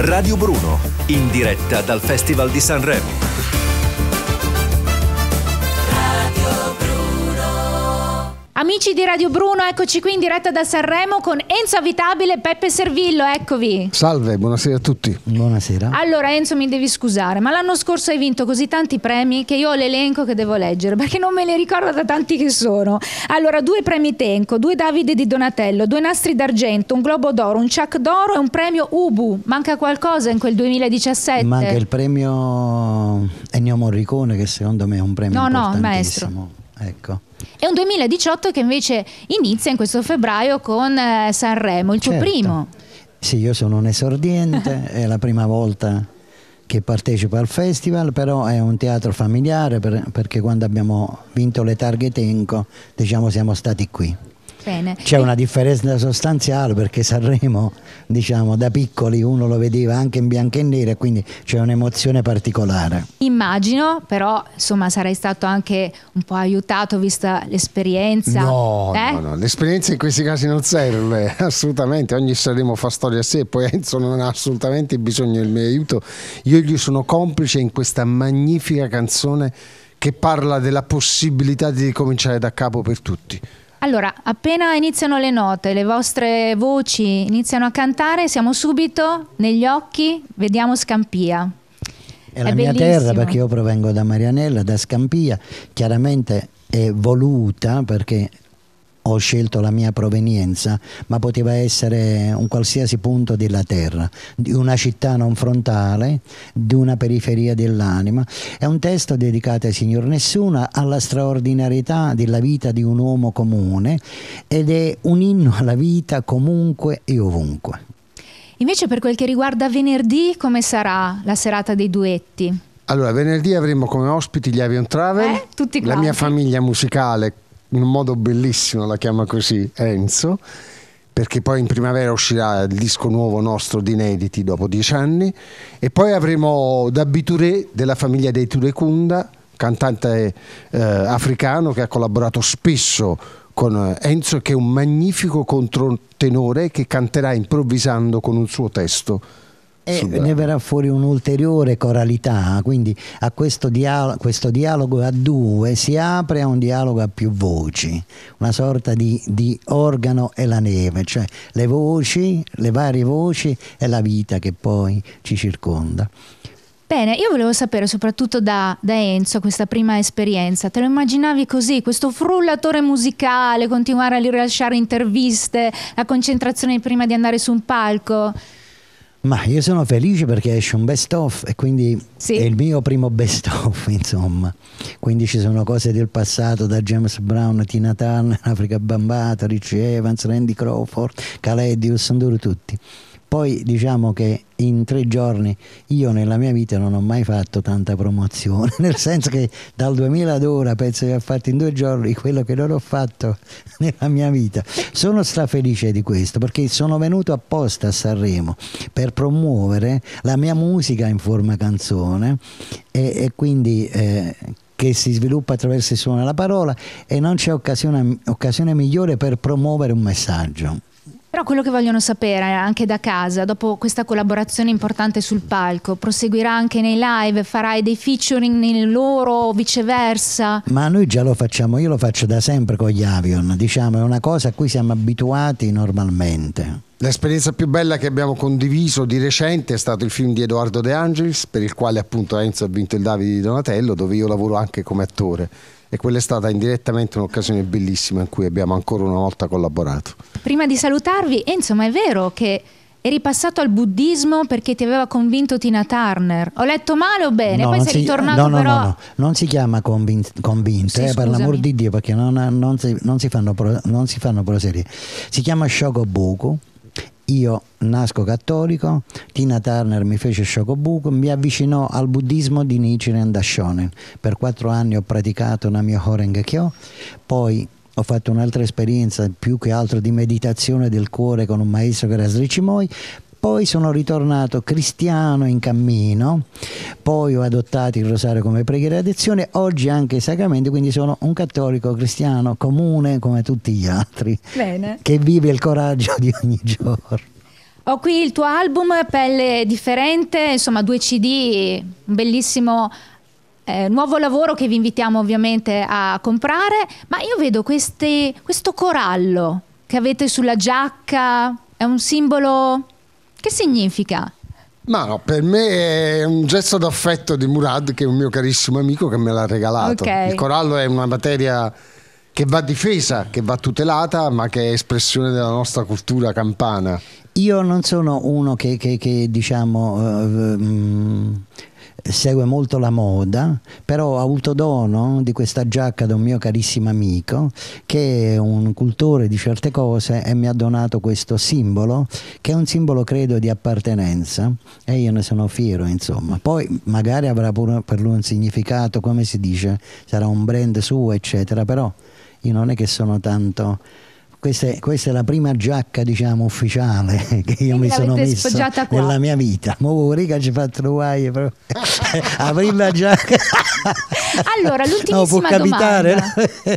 Radio Bruno, in diretta dal Festival di Sanremo. Amici di Radio Bruno, eccoci qui in diretta da Sanremo con Enzo Avitabile e Peppe Servillo, eccovi. Salve, buonasera a tutti. Buonasera. Allora Enzo mi devi scusare, ma l'anno scorso hai vinto così tanti premi che io ho l'elenco che devo leggere, perché non me li ricordo da tanti che sono. Allora, due premi Tenco, due Davide di Donatello, due nastri d'argento, un globo d'oro, un ciac d'oro e un premio Ubu. Manca qualcosa in quel 2017? Manca il premio Ennio Morricone che secondo me è un premio no, importantissimo. No, maestro. Ecco. È un 2018 che invece inizia in questo febbraio con eh, Sanremo, il tuo certo. primo. Sì, io sono un esordiente, è la prima volta che partecipo al festival, però è un teatro familiare per, perché quando abbiamo vinto le targhe Tenco diciamo siamo stati qui bene. C'è e... una differenza sostanziale perché Sanremo, diciamo, da piccoli uno lo vedeva anche in bianco e nero, quindi c'è un'emozione particolare. Immagino, però, insomma, sarei stato anche un po' aiutato vista l'esperienza. No, eh? no, no, l'esperienza in questi casi non serve, assolutamente. Ogni Sanremo fa storia a sé, poi Enzo non ha assolutamente bisogno del mio aiuto. Io gli sono complice in questa magnifica canzone che parla della possibilità di ricominciare da capo per tutti. Allora, appena iniziano le note, le vostre voci iniziano a cantare, siamo subito negli occhi, vediamo Scampia. È, è la bellissimo. mia terra perché io provengo da Marianella, da Scampia, chiaramente è voluta perché ho scelto la mia provenienza, ma poteva essere un qualsiasi punto della terra, di una città non frontale, di una periferia dell'anima. È un testo dedicato ai Signor Nessuna, alla straordinarietà della vita di un uomo comune ed è un inno alla vita comunque e ovunque. Invece per quel che riguarda venerdì, come sarà la serata dei duetti? Allora, venerdì avremo come ospiti gli Avion Travel, eh? la mia famiglia musicale in un modo bellissimo la chiama così Enzo, perché poi in primavera uscirà il disco nuovo nostro di inediti dopo dieci anni e poi avremo Dabby Touré della famiglia dei Turekunda, cantante eh, africano che ha collaborato spesso con Enzo che è un magnifico controtenore che canterà improvvisando con un suo testo e ne verrà fuori un'ulteriore coralità, quindi a questo, dialogo, questo dialogo a due si apre a un dialogo a più voci, una sorta di, di organo e la neve, cioè le voci, le varie voci e la vita che poi ci circonda. Bene, io volevo sapere soprattutto da, da, Enzo questa prima esperienza, te lo immaginavi così, questo frullatore musicale, continuare a rilasciare interviste, la concentrazione prima di andare su un palco? Ma io sono felice perché esce un best of e quindi sì. è il mio primo best of, insomma. Quindi ci sono cose del passato da James Brown, Tina Turner, Africa Bambata, Richie Evans, Randy Crawford, Khaled, Sandoro, tutti. Poi diciamo che in tre giorni io nella mia vita non ho mai fatto tanta promozione, nel senso che dal 2000 ad ora penso di aver fatto in due giorni quello che non ho fatto nella mia vita. Sono strafelice di questo perché sono venuto apposta a Sanremo per promuovere la mia musica in forma canzone e, e quindi... Eh, che si sviluppa attraverso il suono della parola e non c'è occasione, occasione migliore per promuovere un messaggio. Però quello che vogliono sapere eh, anche da casa, dopo questa collaborazione importante sul palco, proseguirà anche nei live, farai dei featuring nel loro o viceversa? Ma noi già lo facciamo, io lo faccio da sempre con gli Avion, diciamo, è una cosa a cui siamo abituati normalmente. L'esperienza più bella che abbiamo condiviso di recente è stato il film di Edoardo De Angelis, per il quale appunto Enzo ha vinto il Davide di Donatello, dove io lavoro anche come attore e quella è stata indirettamente un'occasione bellissima in cui abbiamo ancora una volta collaborato. Prima di salutarvi, Enzo, ma è vero che eri passato al buddismo perché ti aveva convinto Tina Turner? Ho letto male o bene? No, Poi sei si, ritornato no, no, però... No, no, no, non si chiama convin, convinto, sì, eh, per l'amor di Dio, perché non, non, si, non, si, fanno pro, non si fanno proserie. Si chiama Shogobuku io nasco cattolico, Tina Turner mi fece Shokobuku, mi avvicinò al buddismo di Nichiren Dashone. Per quattro anni ho praticato mia Namyoho Kyo, poi ho fatto un'altra esperienza più che altro di meditazione del cuore con un maestro che era Srichimoi, poi sono ritornato cristiano in cammino, poi ho adottato il rosario come preghiera e adezione, oggi anche i sacramenti, quindi sono un cattolico cristiano comune come tutti gli altri, Bene. che vive il coraggio di ogni giorno. Ho qui il tuo album Pelle differente, insomma due CD, un bellissimo eh, nuovo lavoro che vi invitiamo ovviamente a comprare, ma io vedo questi, questo corallo che avete sulla giacca, è un simbolo che significa? Ma no, per me è un gesto d'affetto di Murad, che è un mio carissimo amico, che me l'ha regalato. Okay. Il corallo è una materia che va difesa, che va tutelata, ma che è espressione della nostra cultura campana. Io non sono uno che, che, che diciamo... Uh, um segue molto la moda, però ho avuto dono di questa giacca da un mio carissimo amico che è un cultore di certe cose e mi ha donato questo simbolo che è un simbolo credo di appartenenza e io ne sono fiero insomma. Poi magari avrà pure per lui un significato, come si dice, sarà un brand suo eccetera, però io non è che sono tanto questa è, questa è, la prima giacca diciamo ufficiale che io e mi sono messo nella mia vita ma riga ci fa trovare però aprire la giacca allora l'ultimissima no, domanda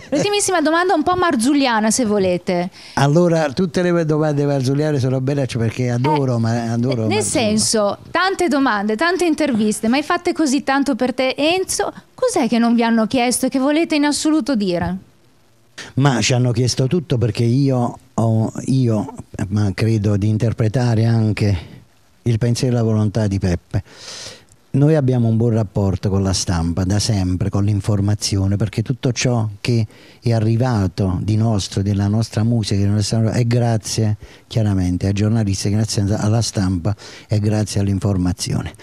l'ultimissima domanda un po' marzulliana se volete allora tutte le domande marzulliane sono belle cioè, perché adoro, eh, ma, adoro nel Marzullo. senso tante domande tante interviste ma hai fatte così tanto per te Enzo cos'è che non vi hanno chiesto e che volete in assoluto dire? ma ci hanno chiesto tutto perché io, ho, io ma credo di interpretare anche il pensiero e la volontà di Peppe. Noi abbiamo un buon rapporto con la stampa da sempre, con l'informazione, perché tutto ciò che è arrivato di nostro, della nostra musica, della nostra... è grazie chiaramente ai giornalisti, grazie alla stampa e grazie all'informazione.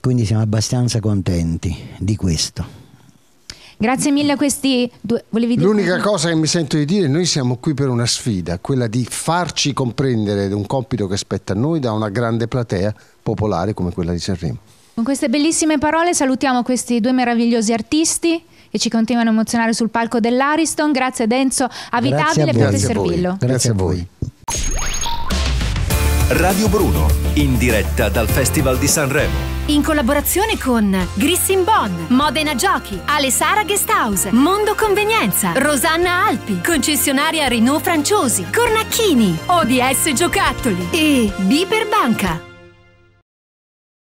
Quindi siamo abbastanza contenti di questo. Grazie mille a questi due. Volevi dire L'unica così? cosa che mi sento di dire, noi siamo qui per una sfida, quella di farci comprendere un compito che spetta a noi da una grande platea popolare come quella di Sanremo. Con queste bellissime parole salutiamo questi due meravigliosi artisti che ci continuano a emozionare sul palco dell'Ariston. Grazie Denzo, Enzo Avitabile e Fede Servillo. Grazie a voi. Radio Bruno, in diretta dal Festival di Sanremo in collaborazione con Grissin Bonn, Modena Giochi, Alessara Guesthouse, Mondo Convenienza, Rosanna Alpi, concessionaria Renault Franciosi, Cornacchini, ODS Giocattoli e Biper Banca.